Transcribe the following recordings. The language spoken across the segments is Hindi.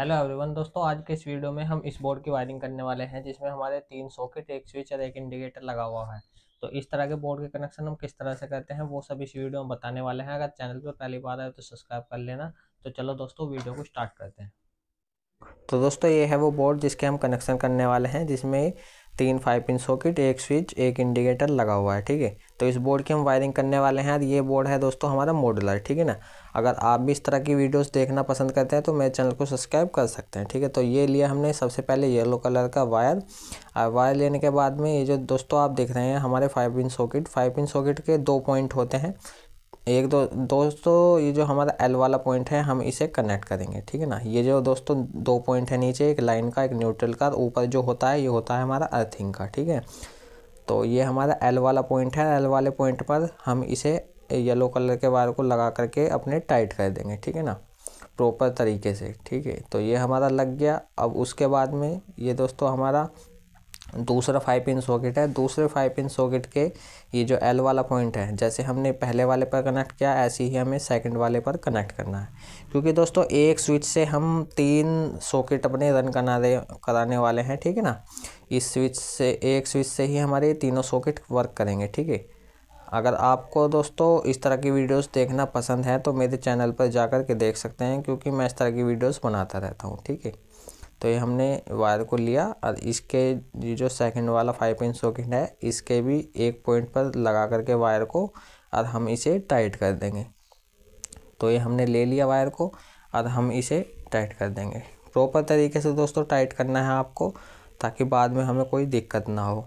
हेलो एवरीवन दोस्तों आज के इस वीडियो में हम इस बोर्ड की वायरिंग करने वाले हैं जिसमें हमारे तीन सॉकेट एक स्विच और एक इंडिकेटर लगा हुआ है तो इस तरह के बोर्ड के कनेक्शन हम किस तरह से करते हैं वो सब इस वीडियो में बताने वाले हैं अगर चैनल पर पहली बार आए तो सब्सक्राइब कर लेना तो चलो दोस्तों वीडियो को स्टार्ट करते हैं तो दोस्तों ये है वो बोर्ड जिसके हम कनेक्शन करने वाले हैं जिसमें तीन फाइव पिन सॉकेट एक स्विच एक इंडिकेटर लगा हुआ है ठीक है तो इस बोर्ड की हम वायरिंग करने वाले हैं ये बोर्ड है दोस्तों हमारा मॉडलर ठीक है ना अगर आप भी इस तरह की वीडियोस देखना पसंद करते हैं तो मेरे चैनल को सब्सक्राइब कर सकते हैं ठीक है तो ये लिया हमने सबसे पहले येलो कलर का वायर और वायर लेने के बाद में ये जो दोस्तों आप देख रहे हैं हमारे five pin socket five pin socket के दो पॉइंट होते हैं एक दो दोस्तों ये जो हमारा एल वाला पॉइंट है हम इसे कनेक्ट करेंगे ठीक है ना ये जो दोस्तों दो पॉइंट है नीचे एक लाइन का एक न्यूट्रल का ऊपर जो होता है ये होता है हमारा अर्थिंग का ठीक है तो ये हमारा एल वाला पॉइंट है एल वाले पॉइंट पर हम इसे येलो कलर के वायर को लगा करके अपने टाइट कर देंगे ठीक है ना प्रॉपर तरीके से ठीक है तो ये हमारा लग गया अब उसके बाद में ये दोस्तों हमारा दूसरा फाइव पिन सॉकेट है दूसरे फाइव पिन सॉकेट के ये जो एल वाला पॉइंट है जैसे हमने पहले वाले पर कनेक्ट किया ऐसे ही हमें सेकंड वाले पर कनेक्ट करना है क्योंकि दोस्तों एक स्विच से हम तीन सॉकेट अपने रन करा दे कराने वाले हैं ठीक है ना इस स्विच से एक स्विच से ही हमारे तीनों सॉकेट वर्क करेंगे ठीक है अगर आपको दोस्तों इस तरह की वीडियोज़ देखना पसंद है तो मेरे चैनल पर जा के देख सकते हैं क्योंकि मैं इस तरह की वीडियोज़ बनाता रहता हूँ ठीक है तो ये हमने वायर को लिया और इसके ये जो सेकंड वाला फाइव इंच सॉकेट है इसके भी एक पॉइंट पर लगा करके वायर को और हम इसे टाइट कर देंगे तो ये हमने ले लिया वायर को और हम इसे टाइट कर देंगे प्रॉपर तरीके से दोस्तों टाइट करना है आपको ताकि बाद में हमें कोई दिक्कत ना हो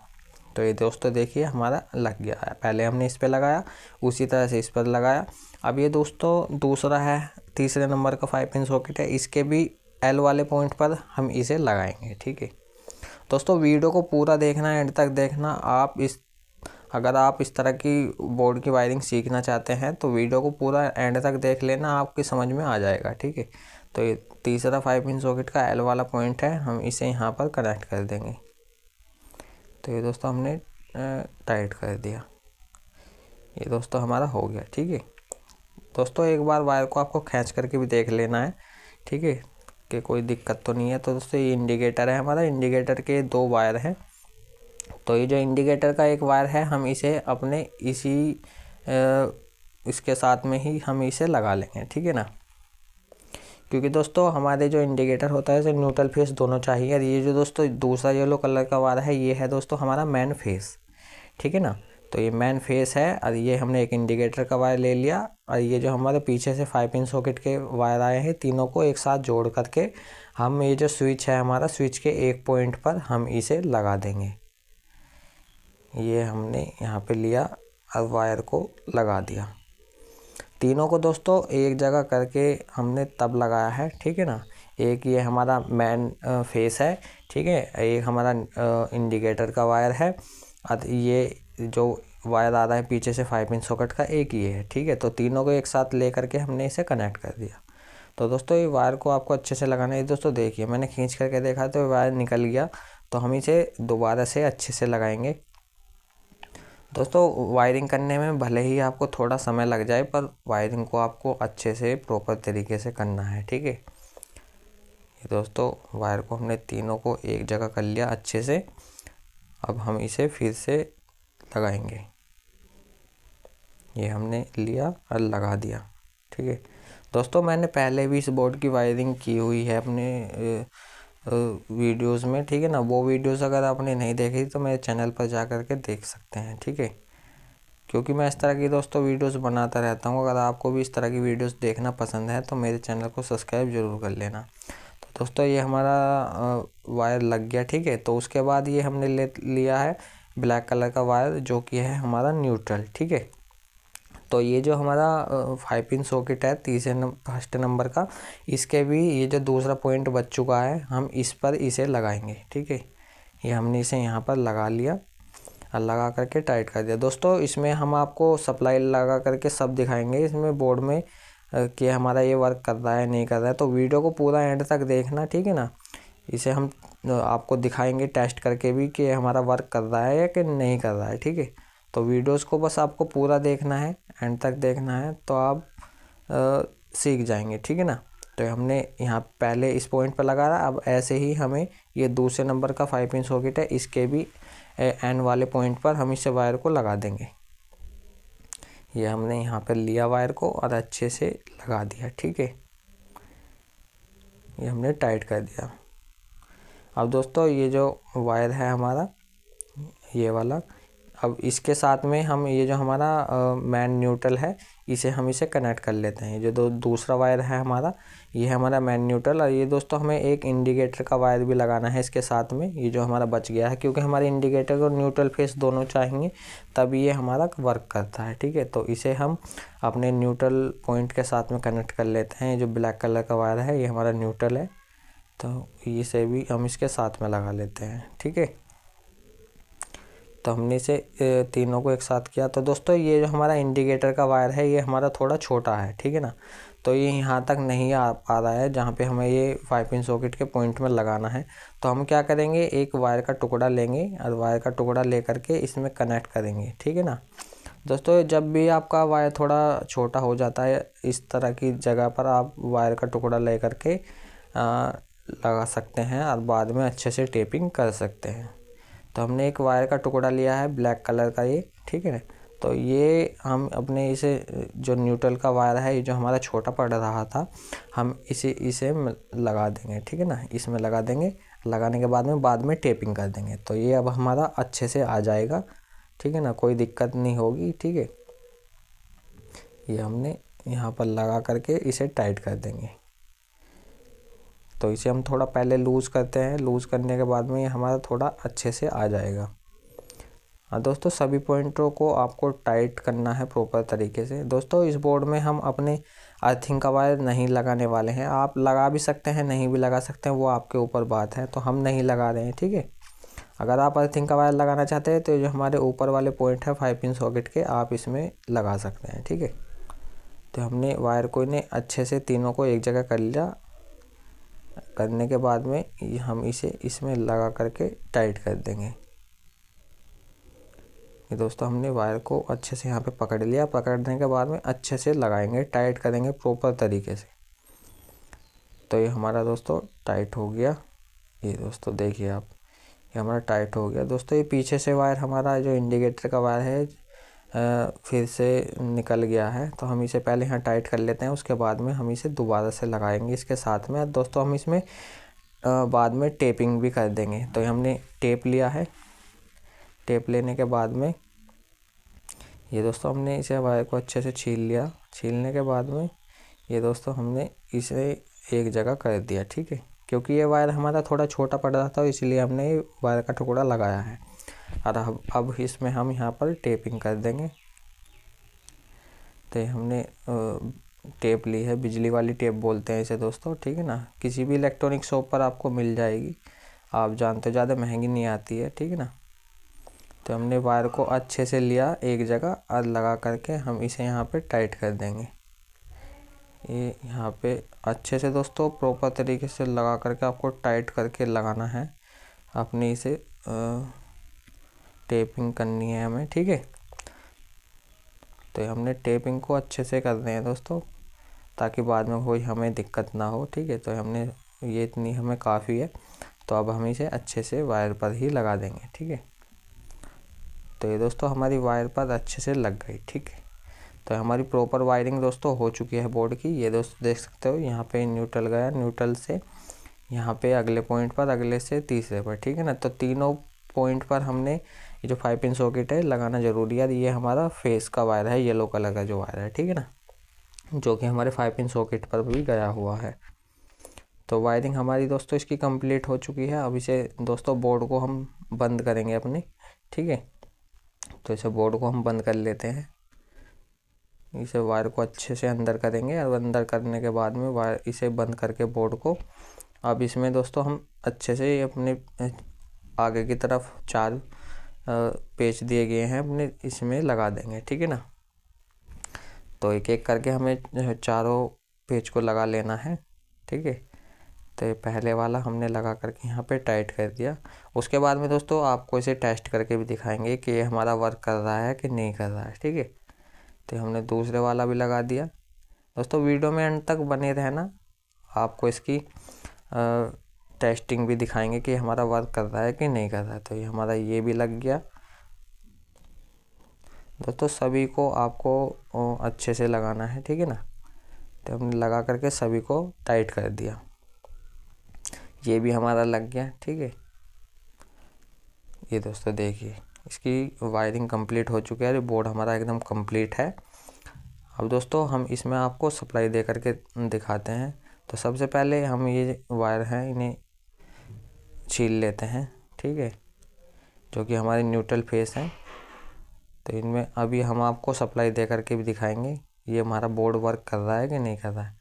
तो ये दोस्तों देखिए हमारा लग गया है पहले हमने इस पर लगाया उसी तरह से इस पर लगाया अब ये दोस्तों दूसरा है तीसरे नंबर का फाइव पिन सॉकेट है इसके भी एल वाले पॉइंट पर हम इसे लगाएंगे ठीक है दोस्तों वीडियो को पूरा देखना एंड तक देखना आप इस अगर आप इस तरह की बोर्ड की वायरिंग सीखना चाहते हैं तो वीडियो को पूरा एंड तक देख लेना आपकी समझ में आ जाएगा ठीक है तो ये तीसरा फाइव इंच सॉकेट का एल वाला पॉइंट है हम इसे यहाँ पर कनेक्ट कर देंगे तो ये दोस्तों हमने टाइट कर दिया ये दोस्तों हमारा हो गया ठीक है दोस्तों एक बार वायर को आपको खींच करके भी देख लेना है ठीक है के कोई दिक्कत तो नहीं है तो दोस्तों ये इंडिकेटर है हमारा इंडिकेटर के दो वायर हैं तो ये जो इंडिकेटर का एक वायर है हम इसे अपने इसी इसके साथ में ही हम इसे लगा लेंगे ठीक है ना क्योंकि दोस्तों हमारे जो इंडिकेटर होता है इसे न्यूट्रल फेस दोनों चाहिए और ये जो दोस्तों दूसरा येलो कलर का वायर है ये है दोस्तों हमारा मैन फेस ठीक है ना तो ये मैन फेस है और ये हमने एक इंडिकेटर का वायर ले लिया और ये जो हमारे पीछे से फाइव पिन सॉकेट के वायर आए हैं तीनों को एक साथ जोड़ करके हम ये जो स्विच है हमारा स्विच के एक पॉइंट पर हम इसे लगा देंगे ये हमने यहाँ पे लिया और वायर को लगा दिया तीनों को दोस्तों एक जगह करके हमने तब लगाया है ठीक है ना एक ये हमारा मैन फेस है ठीक है एक हमारा इंडिकेटर का वायर है और ये जो वायर आ रहा है पीछे से फाइव इंच सॉकेट का एक ही है ठीक है तो तीनों को एक साथ ले करके हमने इसे कनेक्ट कर दिया तो दोस्तों ये वायर को आपको अच्छे से लगाना है दोस्तों देखिए मैंने खींच करके देखा तो वायर निकल गया तो हम इसे दोबारा से अच्छे से लगाएंगे दोस्तों वायरिंग करने में भले ही आपको थोड़ा समय लग जाए पर वायरिंग को आपको अच्छे से प्रॉपर तरीके से करना है ठीक है दोस्तों वायर को हमने तीनों को एक जगह कर लिया अच्छे से अब हम इसे फिर से लगाएंगे ये हमने लिया और लगा दिया ठीक है दोस्तों मैंने पहले भी इस बोर्ड की वायरिंग की हुई है अपने वीडियोस में ठीक है ना वो वीडियोस अगर आपने नहीं देखी तो मेरे चैनल पर जा कर के देख सकते हैं ठीक है क्योंकि मैं इस तरह की दोस्तों वीडियोस बनाता रहता हूँ अगर आपको भी इस तरह की वीडियोस देखना पसंद है तो मेरे चैनल को सब्सक्राइब ज़रूर कर लेना तो दोस्तों ये हमारा वायर लग गया ठीक है तो उसके बाद ये हमने ले लिया है ब्लैक कलर का वायर जो कि है हमारा न्यूट्रल ठीक है तो ये जो हमारा फाइव पिन सॉकेट है तीसरे फर्स्ट नंबर का इसके भी ये जो दूसरा पॉइंट बच चुका है हम इस पर इसे लगाएंगे ठीक है ये हमने इसे यहाँ पर लगा लिया और लगा करके टाइट कर दिया दोस्तों इसमें हम आपको सप्लाई लगा करके सब दिखाएंगे इसमें बोर्ड में कि हमारा ये वर्क कर रहा है नहीं कर रहा है तो वीडियो को पूरा एंड तक देखना ठीक है ना इसे हम आपको दिखाएंगे टेस्ट करके भी कि हमारा वर्क कर रहा है या कि नहीं कर रहा है ठीक है तो वीडियोस को बस आपको पूरा देखना है एंड तक देखना है तो आप आ, सीख जाएंगे ठीक है ना तो हमने यहाँ पहले इस पॉइंट पर लगा रहा अब ऐसे ही हमें ये दूसरे नंबर का फाइव इंच सॉकेट है इसके भी एंड वाले पॉइंट पर हम इसे वायर को लगा देंगे ये हमने यहाँ पर लिया वायर को और अच्छे से लगा दिया ठीक है ये हमने टाइट कर दिया अब दोस्तों ये जो वायर है हमारा ये वाला अब इसके साथ में हम ये जो हमारा मैन न्यूट्रल है इसे हम इसे कनेक्ट कर लेते हैं ये जो दूसरा वायर है हमारा ये है हमारा मैन न्यूट्रल और ये दोस्तों हमें एक इंडिकेटर का वायर भी लगाना है इसके साथ में ये जो हमारा बच गया है क्योंकि हमारे इंडिकेटर और न्यूट्रल फेस दोनों चाहिए तब ये हमारा वर्क करता है ठीक है तो इसे हम अपने न्यूट्रल पॉइंट के साथ में कनेक्ट कर लेते हैं जो ब्लैक कलर का वायर है ये हमारा न्यूट्रल है तो इसे भी हम इसके साथ में लगा लेते हैं ठीक है तो हमने इसे तीनों को एक साथ किया तो दोस्तों ये जो हमारा इंडिकेटर का वायर है ये हमारा थोड़ा छोटा है ठीक है ना तो ये यहाँ तक नहीं आ पा रहा है जहाँ पे हमें ये फाइव पिन सॉकेट के पॉइंट में लगाना है तो हम क्या करेंगे एक वायर का टुकड़ा लेंगे और वायर का टुकड़ा ले करके इसमें कनेक्ट करेंगे ठीक है ना दोस्तों जब भी आपका वायर थोड़ा छोटा हो जाता है इस तरह की जगह पर आप वायर का टुकड़ा ले करके लगा सकते हैं और बाद में अच्छे से टेपिंग कर सकते हैं तो हमने एक वायर का टुकड़ा लिया है ब्लैक कलर का ये ठीक है तो ये हम अपने इसे जो न्यूट्रल का वायर है ये जो हमारा छोटा पड़ रहा था हम इसे इसे लगा देंगे ठीक है ना इसमें लगा देंगे लगाने के बाद में बाद में टेपिंग कर देंगे तो ये अब हमारा अच्छे से आ जाएगा ठीक है ना कोई दिक्कत नहीं होगी ठीक है ये हमने यहाँ पर लगा करके इसे टाइट कर देंगे तो इसे हम थोड़ा पहले लूज़ करते हैं लूज़ करने के बाद में ये हमारा थोड़ा अच्छे से आ जाएगा हाँ दोस्तों सभी पॉइंटों को आपको टाइट करना है प्रॉपर तरीके से दोस्तों इस बोर्ड में हम अपने अर्थिंग का वायर नहीं लगाने वाले हैं आप लगा भी सकते हैं नहीं भी लगा सकते हैं वो आपके ऊपर बात है तो हम नहीं लगा रहे हैं ठीक है अगर आप अर्थिंग का वायर लगाना चाहते हैं तो जो हमारे ऊपर वाले पॉइंट है फाइव पिन सॉकेट के आप इसमें लगा सकते हैं ठीक है तो हमने वायर को इन्हें अच्छे से तीनों को एक जगह कर लिया करने के बाद में हम इसे इसमें लगा करके टाइट कर देंगे ये दोस्तों हमने वायर को अच्छे से यहाँ पे पकड़ लिया पकड़ने के बाद में अच्छे से लगाएंगे टाइट करेंगे प्रॉपर तरीके से तो ये हमारा दोस्तों टाइट हो गया ये दोस्तों देखिए आप ये हमारा टाइट हो गया दोस्तों ये पीछे से वायर हमारा जो इंडिकेटर का वायर है फिर से निकल गया है तो हम इसे पहले यहाँ टाइट कर लेते हैं उसके बाद में हम इसे दोबारा से लगाएंगे इसके साथ में दोस्तों हम इसमें बाद में टेपिंग भी कर देंगे तो हमने टेप लिया है टेप लेने के बाद में ये दोस्तों हमने इसे वायर को अच्छे से छील लिया छीलने के बाद में ये दोस्तों हमने इसे एक जगह कर दिया ठीक है क्योंकि ये वायर हमारा थोड़ा छोटा पड़ रहा था इसलिए हमने वायर का टुकड़ा लगाया है और अब अब इसमें हम यहाँ पर टेपिंग कर देंगे तो हमने टेप ली है बिजली वाली टेप बोलते हैं इसे दोस्तों ठीक है ना किसी भी इलेक्ट्रॉनिक शॉप पर आपको मिल जाएगी आप जानते हो ज़्यादा महंगी नहीं आती है ठीक है ना तो हमने वायर को अच्छे से लिया एक जगह और लगा करके हम इसे यहाँ पे टाइट कर देंगे ये यहाँ पे अच्छे से दोस्तों प्रॉपर तरीके से लगा करके आपको टाइट करके लगाना है आपने इसे आ, टेपिंग करनी है हमें ठीक है तो हमने टेपिंग को अच्छे से कर रहे हैं दोस्तों ताकि बाद में कोई हमें दिक्कत ना हो ठीक है तो हमने ये इतनी हमें काफ़ी है तो अब हम इसे अच्छे से वायर पर ही लगा देंगे ठीक है तो ये दोस्तों हमारी वायर पर अच्छे से लग गई ठीक है तो हमारी प्रॉपर वायरिंग दोस्तों हो चुकी है बोर्ड की ये दोस्तों देख सकते हो यहाँ पे न्यूट्रल गया न्यूट्रल से यहाँ पे अगले पॉइंट पर अगले से तीसरे पर ठीक है ना तो तीनों पॉइंट पर हमने ये जो फाइव पिन सॉकेट है लगाना ज़रूरी है ये हमारा फेस का वायर है येलो कलर का जो वायर है ठीक है ना जो कि हमारे फाइव पिन सॉकेट पर भी गया हुआ है तो वायरिंग हमारी दोस्तों इसकी कंप्लीट हो चुकी है अब इसे दोस्तों बोर्ड को हम बंद करेंगे अपने ठीक है तो इसे बोर्ड को हम बंद कर लेते हैं इसे वायर को अच्छे से अंदर करेंगे और अंदर करने के बाद में वायर इसे बंद करके बोर्ड को अब इसमें दोस्तों हम अच्छे से अपने आगे की तरफ चार पेज दिए गए हैं अपने इसमें लगा देंगे ठीक है ना तो एक एक करके हमें चारों पेज को लगा लेना है ठीक है तो पहले वाला हमने लगा करके यहाँ पे टाइट कर दिया उसके बाद में दोस्तों आपको इसे टेस्ट करके भी दिखाएंगे कि ये हमारा वर्क कर रहा है कि नहीं कर रहा है ठीक है तो हमने दूसरे वाला भी लगा दिया दोस्तों वीडियो में एंड तक बने रहना आपको इसकी आ, टेस्टिंग भी दिखाएंगे कि हमारा वर्क कर रहा है कि नहीं कर रहा है तो ये हमारा ये भी लग गया दोस्तों सभी को आपको अच्छे से लगाना है ठीक है ना तो हमने लगा करके सभी को टाइट कर दिया ये भी हमारा लग गया ठीक है ये दोस्तों देखिए इसकी वायरिंग कंप्लीट हो चुकी है बोर्ड हमारा एकदम कंप्लीट है अब दोस्तों हम इसमें आपको सप्लाई दे करके दिखाते हैं तो सबसे पहले हम ये वायर हैं इन्हें छील लेते हैं ठीक है जो कि हमारे न्यूट्रल फेस हैं तो इनमें अभी हम आपको सप्लाई दे करके भी दिखाएंगे ये हमारा बोर्ड वर्क कर रहा है कि नहीं कर रहा है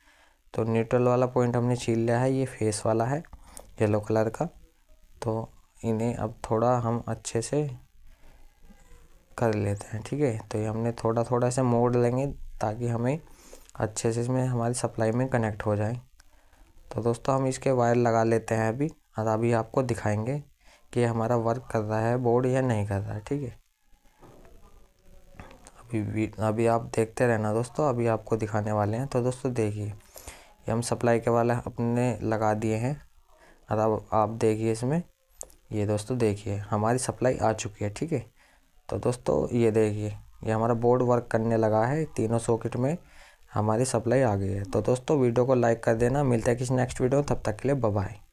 तो न्यूट्रल वाला पॉइंट हमने छील लिया है ये फेस वाला है येलो कलर का तो इन्हें अब थोड़ा हम अच्छे से कर लेते हैं ठीक है तो ये हमने थोड़ा थोड़ा से मोड़ लेंगे ताकि हमें अच्छे से इसमें हमारी सप्लाई में कनेक्ट हो जाए तो दोस्तों हम इसके वायर लगा लेते हैं अभी और हाँ, तो अभी आपको दिखाएंगे कि हमारा वर्क कर रहा है बोर्ड या नहीं कर रहा है ठीक है अभी अभी आप देखते रहना दोस्तों अभी आपको दिखाने वाले हैं तो दोस्तों देखिए ये हम सप्लाई के वाला अपने लगा दिए हैं और अब आप देखिए इसमें ये दोस्तों देखिए हमारी सप्लाई आ चुकी है ठीक है तो दोस्तों ये देखिए ये हमारा बोर्ड वर्क करने लगा है तीनों सॉकेट में हमारी सप्लाई आ गई है तो दोस्तों वीडियो को लाइक कर देना मिलता है किसी नेक्स्ट वीडियो तब तक के लिए बाय